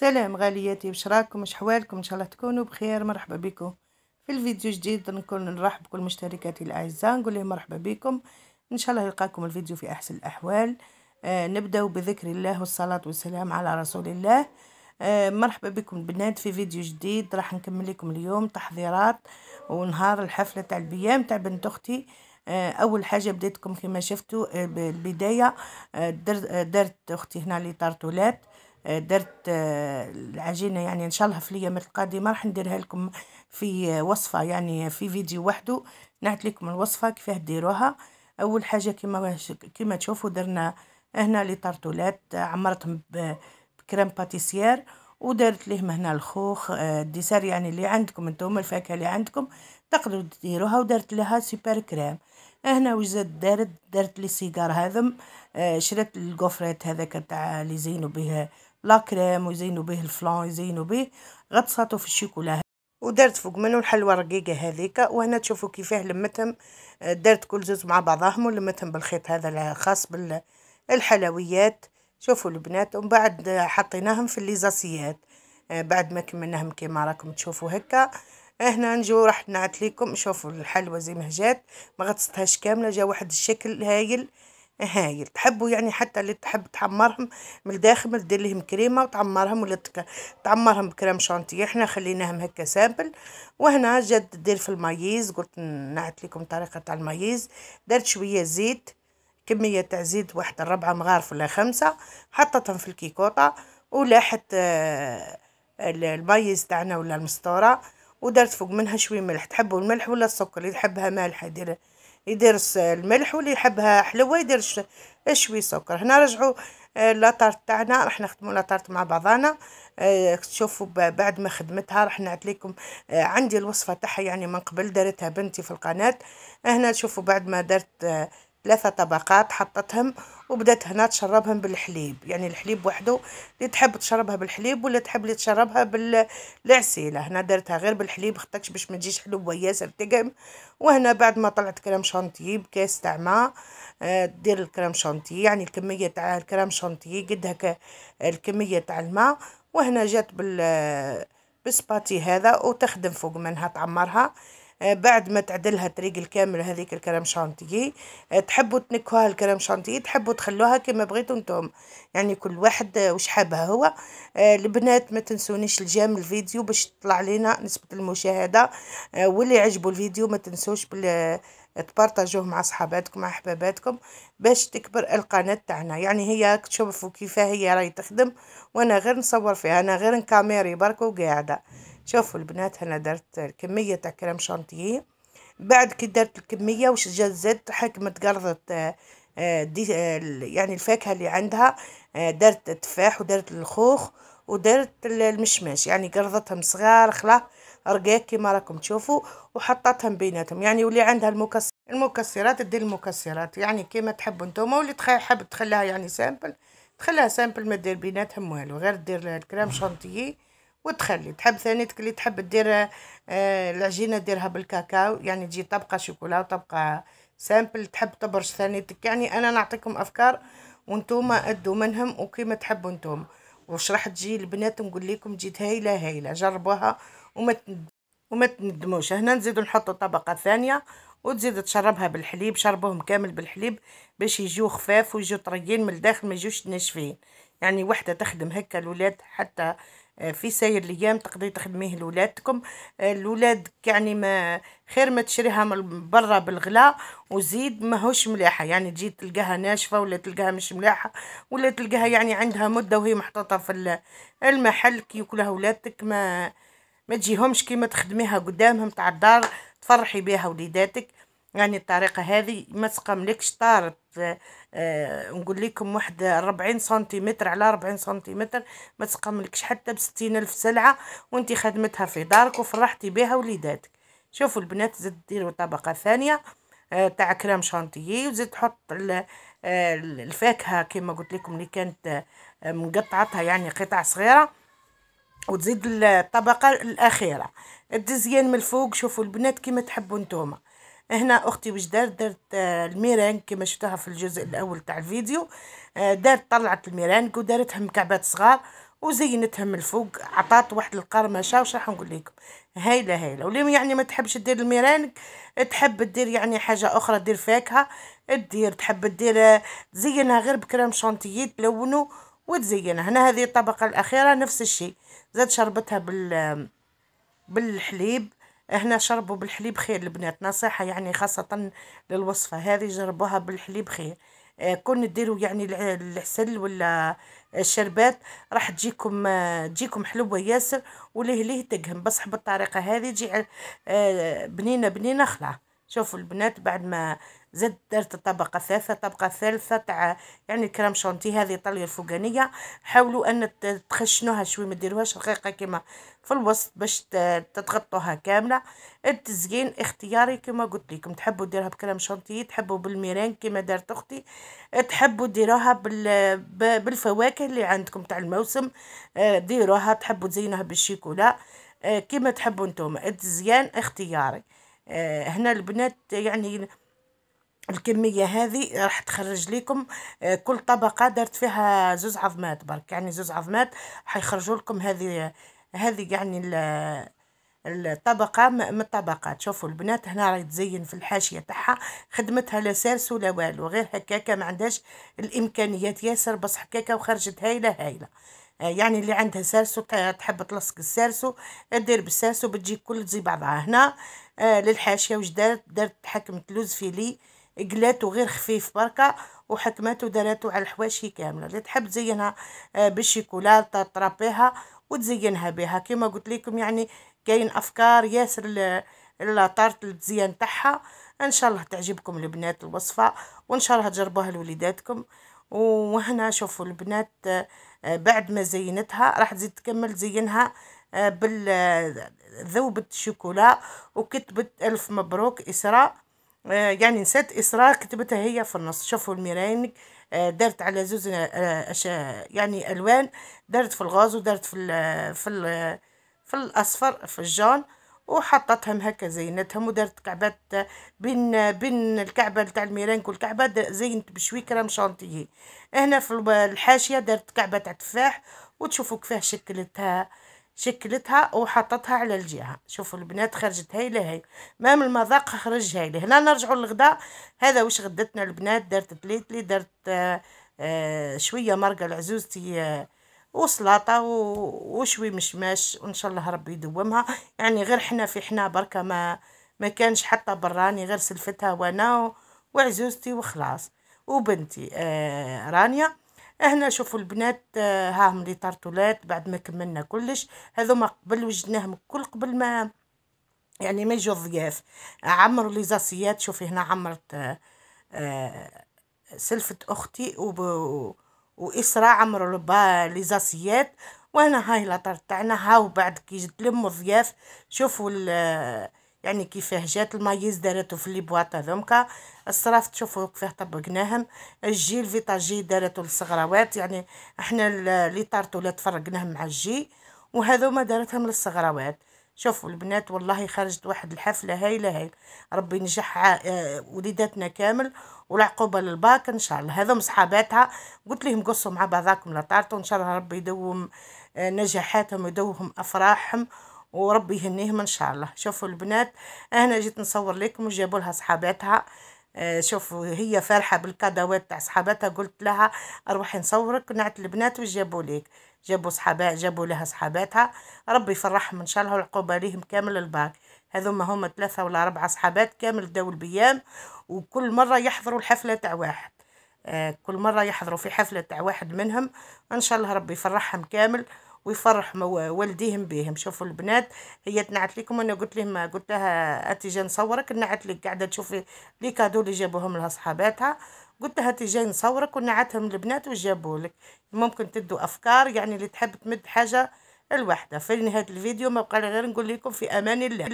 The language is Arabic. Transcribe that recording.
سلام غالياتي واش راكم واش حوالكم ان شاء الله تكونوا بخير مرحبا بكم في الفيديو جديد نكون نرحب بكل مشتركاتي الاعزاء نقول لهم مرحبا بكم ان شاء الله يلقاكم الفيديو في احسن الاحوال آه نبداو بذكر الله والصلاه والسلام على رسول الله آه مرحبا بكم بنات في فيديو جديد راح نكمل لكم اليوم تحضيرات ونهار الحفله تاع البيام تاع بنت اختي آه، اول حاجه بديتكم كما شفتوا آه، بالبدايه آه، درت اختي هنا لي طرطولات آه، درت آه، العجينة يعني إن شاء الله في الايام القادمة راح نديرها لكم في وصفة يعني في فيديو وحده نعت لكم الوصفة كيفاه ديروها أول حاجة كما كما تشوفوا درنا هنا لي طارتولات عمرتهم بكريم باتيسيير ودارت لهم هنا الخوخ آه، الديسير يعني اللي عندكم نتوما الفاكهه اللي عندكم تقدروا ديروها ودارت لها سوبر كريم هنا واش دارت دارت لي سيجار هذم شريت الكوفريت هذاك تاع اللي زينوا به لا كريم ويزينوا به الفلان يزينوا به غطساتو في الشيكولا ودرت فوق منه الحلوه الرقيقه هذيك وهنا تشوفوا كيفاه لمتهم آه، درت كل جزء مع بعضهم ولمتهم بالخيط هذا الخاص بالحلويات شوفوا البنات ومن بعد حطيناهم في الليزاسيات آه، بعد ما كملناهم كيما راكم تشوفوا هكا هنا نجو راح نعت لكم شوفوا الحلوه زي ما جات ما غطستهاش كامله جا واحد الشكل هايل هايل تحبوا يعني حتى اللي تحب تحمرهم من الداخل دير لهم كريمه وتعمرهم ولا تعمرهم بكريم شانتيه احنا خليناهم هكا سامبل وهنا جد دير في المايز قلت نعت لكم طريقه تاع المايز درت شويه زيت كميه تاع زيت واحد الربع مغارف ولا خمسه حطتهم في الكيكوطه ولاحت آه، المايز تاعنا ولا المسطوره ودرت فوق منها شويه ملح تحبوا الملح ولا السكر اللي تحبها مالحه دير يدير الملح واللي يحبها حلوه يدير شوي سكر هنا رجعوا آه، لاطارت تاعنا راح نخدموا لاطارت مع بعضانا تشوفوا آه، بعد ما خدمتها راح نعت لكم آه، عندي الوصفه تاعها يعني من قبل دارتها بنتي في القناه هنا تشوفوا بعد ما درت ثلاثة طبقات حطتهم وبدات هنا تشربهم بالحليب يعني الحليب وحده اللي تحب تشربها بالحليب ولا تحب اللي تشربها بالعسيله هنا درتها غير بالحليب خطاكش باش ما تجيش حلوه ياسر تقم وهنا بعد ما طلعت كريم شانتيه بكاس تاع ماء آه، دير الكريم شانتيه يعني الكميه تاع الكريم شانتيه هكا الكميه تاع الماء وهنا جات بال بالسباتي هذا وتخدم فوق منها تعمرها آه، بعد ما تعدلها طريق الكامل هذيك الكرام شانتيي آه، تحبوا تنكوها الكرام شانتيي تحبوا تخلوها كما بغيتوا نتوما يعني كل واحد آه، وش حابها هو البنات ما تنسونيش الجام الفيديو باش تطلع لنا نسبة المشاهدة واللي عجبوا الفيديو ما تنسوش بال تبارطاجوه مع صحاباتكم مع حباباتكم باش تكبر القناة تاعنا يعني هي تشوفوا كيفاه هي راهي تخدم وانا غير نصور فيها انا غير نكاميري برك وقاعده شوفوا البنات هنا درت الكمية تاع كريم شانتيي بعد كي درت الكمية وش زدت حكمة آه، قرضة آه، دي آه، يعني الفاكهة اللي عندها درت التفاح ودرت الخوخ ودرت المشماش يعني قرضتهم صغار خلا رقاك كيما راكم تشوفوا وحطتهم بيناتهم يعني واللي عندها المكسر المكسرات دير المكسرات يعني كيما تحبوا نتوما واللي تحب تخليها يعني سامبل تخليها سامبل ما دير بيناتهم والو غير دير الكريم شانتيي وتخلي تحب ثاني اللي تحب دير آه، العجينه ديرها بالكاكاو يعني تجي طبقه شوكولا وطبقه سامبل تحب تبرش ثانيتك يعني انا نعطيكم افكار وانتوما ادوا منهم وكيما تحبوا انتوما واش راح تجي البنات نقول لكم جيت هايله هايله جربوها وما وما تندموش هنا نزيدو نحطوا طبقه ثانيه وتزيد تشربها بالحليب شربوهم كامل بالحليب باش يجيو خفاف ويجيو طريين من الداخل ما يجوش ناشفين يعني وحده تخدم هكا الولاد حتى آه، في ساير الايام تقدري تخدميه لولادكم آه، الولاد يعني ما خير ما تشريها من برا بالغلا وزيد ماهوش ملاحه يعني تجي تلقاها ناشفه ولا تلقاها مش ملاحه ولا تلقاها يعني عندها مده وهي محطوطه في المحل كي ياكلها ولادك ما ما تجيهمش كيما تخدميها قدامهم تاع الدار تفرحي بها وليداتك يعني الطريقة هذه ما تقاملكش طارت أه نقول لكم واحد 40 سنتيمتر على 40 سنتيمتر ما تقاملكش حتى ب الف سلعة وانت خدمتها في دارك وفرحتي بها وليداتك شوفوا البنات زد ديروا طبقة ثانية أه تاع كريم شانتيي وزيد تحط آه، الفاكهة كما قلت لكم اللي كانت آه، مقطعتها يعني قطع صغيرة وتزيد الطبقة الأخيرة الدزيان من الفوق شوفوا البنات كيما تحبوا نتوما هنا اختي واش دارت دارت آه، الميرانك كما شفتوها في الجزء الاول تاع الفيديو آه، دارت طلعت الميرانك ودارتهم كعبات صغار وزينتهم من الفوق عطات واحد القرمشه واش راح نقول لكم هايله هايله واليوم يعني ما تحبش دير الميرانك تحب دير يعني حاجه اخرى دير فاكهه دير تحب دير آه، تزينها غير بكريم شانتيي تلونه وتزينها هنا هذه الطبقه الاخيره نفس الشيء زاد شربتها بال بالحليب هنا شربوا بالحليب خير البنات نصيحة يعني خاصة للوصفة هذه جربوها بالحليب خير آه، كون ديروا يعني العسل ولا الشربات راح تجيكم آه، تجيكم حلوة ياسر وليه ليه تقهم بصح بالطريقة هذه تجي آه، بنينة بنينة خلاص شوفوا البنات بعد ما زدت درت طبقة ثالثة طبقة ثالثة تاع يعني كرام شانتي هذه طلية الفوقانية حاولوا أن تخشنوها شوي ما ديروهاش رقيقة كما في الوسط باش تتغطوها كاملة التزيين اختياري كما قلت لكم تحبوا ديروها بكرام شانتي تحبوا بالميران كما دارت أختي تحبوا ديروها بالفواكه اللي عندكم تاع الموسم آه، ديروها تحبوا تزينوها بالشيكولا آه، كما تحبوا نتوما التزيين اختياري آه، هنا البنات يعني الكمية هذه راح تخرج لكم آه، كل طبقة درت فيها زوز عظمات برك يعني زوز عظمات حيخرجوا لكم هذه هذه يعني الطبقة من الطبقات شوفوا البنات هنا راهي تزين في الحاشية تاعها خدمتها لا سارس ولا والو غير هكاكا ما عندهاش الإمكانيات ياسر بس هكاكا وخرجت هايلة هايلة يعني اللي عندها سارسو تحب تلصق السارسو دير بالسارسو بتجي كل تزي بعضها هنا آه، للحاشيه واش دارت دارت حكمت لوز فيلي قلاتو غير خفيف بركه وحكماتو داراتو على الحواشي كامله اللي تحب تزينها بالشيكولا آه، بالشيكولاته وتزينها بها كما قلت لكم يعني كاين افكار ياسر لاطارت التزيان تاعها ان شاء الله تعجبكم البنات الوصفه وان شاء الله تجربوها لوليداتكم وهنا شوفوا البنات آه، بعد ما زينتها راح تزيد تكمل زينها آه، بالذوبة الشوكولا وكتبت ألف مبروك إسراء آه، يعني نسيت إسراء كتبتها هي في النص شوفوا الميرين دارت على زوز يعني ألوان دارت في الغاز ودارت في في في الأصفر في الجون وحطتهم هكا زينتهم ودارت كعبات بين بين الكعبه نتاع الميرانك والكعبه زينت بشوي كرام مشانطيه هنا في الحاشيه دارت كعبه تاع تفاح وتشوفوا كيفاه شكلتها شكلتها وحطتها على الجهه شوفوا البنات خرجت هايله لهي مام المذاق خرج هايله هنا نرجعوا للغداء هذا واش غدتنا البنات دارت بليتلي دارت آآ آه، آآ آه، شويه مرقه لعزوزتي آه، وسلطه وشوي مشماش وان شاء الله ربي يدومها يعني غير حنا في حنا بركه ما ما كانش حتى براني غير سلفتها وانا وعزوزتي وخلاص وبنتي آه رانيا هنا شوفوا البنات آه هاهم لي طرطولات بعد ما كملنا كلش هذوما قبل وجدناهم كل قبل ما يعني ما يجوا الضياف عمروا لي زاسيات شوفي هنا عمرت آه آه سلفة اختي وب وإسراء عمرو زاسيات وانا هاي لاطر تاعنا هاو بعد كي جد لمو الضياف شوفوا يعني كيفاه جات المايز دارته في لي بواط هذومكا الصراف تشوفوا كيفاه طبقناهم الجي الفيتاجي دارته للصغراوات يعني احنا لي طارت ولا تفرقناهم مع الجي وهذوما دارتهم للصغراوات شوفوا البنات والله خرجت واحد الحفله هايله هايله ربي ينجح آه، وليداتنا كامل والعقوبه للباك ان شاء الله هذو صحاباتها قلت لهم قصوا مع بعضاكم لطارتو ان شاء الله ربي يدوم آه، نجاحاتهم يدوهم افراحهم وربي يهنيهم ان شاء الله شوفوا البنات انا جيت نصور لكم وجابوا لها صحاباتها آه، شوفوا هي فرحة بالكادوات تاع صحاباتها قلت لها اروحي نصورك نعت البنات وش ليك جابوا صحابها جابوا لها صحاباتها ربي يفرحهم ان شاء الله ويعقوب ليهم كامل الباك هذوما هما ثلاثة ولا أربعة صحابات كامل داو البيام وكل مرة يحضروا الحفلة تاع واحد آه كل مرة يحضروا في حفلة تاع واحد منهم ان شاء الله ربي يفرحهم كامل ويفرح والديهم بهم شوفوا البنات هي تنعت لكم انا قلت لهم قلت لها اتي جاي نصورك نعت لك قاعده تشوفي لي كادو اللي جابوهم لها صحاباتها قلت لها جاي نصورك ونعتهم البنات وجابوا لك ممكن تدوا افكار يعني اللي تحب تمد حاجه الوحده في نهايه الفيديو ما بقى غير نقول لكم في امان الله